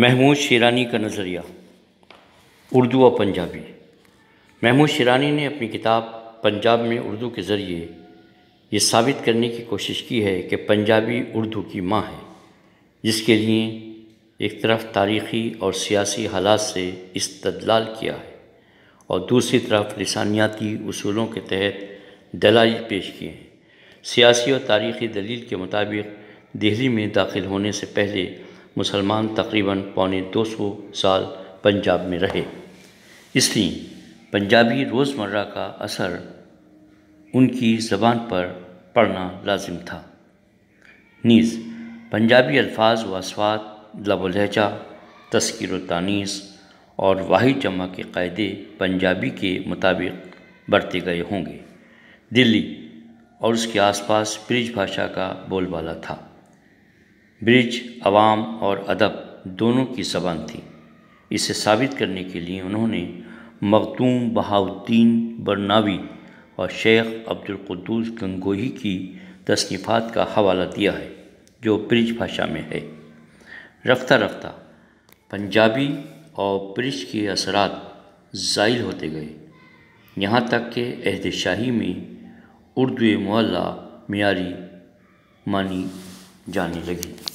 महमूद शेरानी का नज़रिया उर्दू और पंजाबी महमूद शेरानी ने अपनी किताब पंजाब में उर्दू के ज़रिए ये साबित करने की कोशिश की है कि पंजाबी उर्दू की माँ है जिसके लिए एक तरफ तारीख़ी और सियासी हालात से इस्तदलाल किया है और दूसरी तरफ लसानियाती असूलों के तहत दलाई पेश किए हैं सियासी और तारीख़ी दलील के मुताबिक दिल्ली में दाखिल होने से पहले मुसलमान तकरीबन पौने 200 साल पंजाब में रहे इसलिए पंजाबी रोज़मर्रा का असर उनकी ज़बान पर पढ़ना लाजिम था नीज़ पंजाबी अल्फाज व अस्वात लबलहजा तस्कर तानीस और वाहि जमा के कायदे पंजाबी के मुताबिक बरते गए होंगे दिल्ली और उसके आसपास ब्रिज भाषा का बोलबाला था ब्रिज आवाम और अदब दोनों की जबान थी इसे साबित करने के लिए उन्होंने मखदूम बहाउद्दीन बरनावी और शेख अब्दुलकदूस गंगोही की तसनीफ़ात का हवाला दिया है जो ब्रिज भाषा में है रफ्ता रफ्ता पंजाबी और ब्रिज के असरात ज़ाइल होते गए यहाँ तक कि अहद शाही में उर्दू मोहल्ला मीरी मानी जाने लगी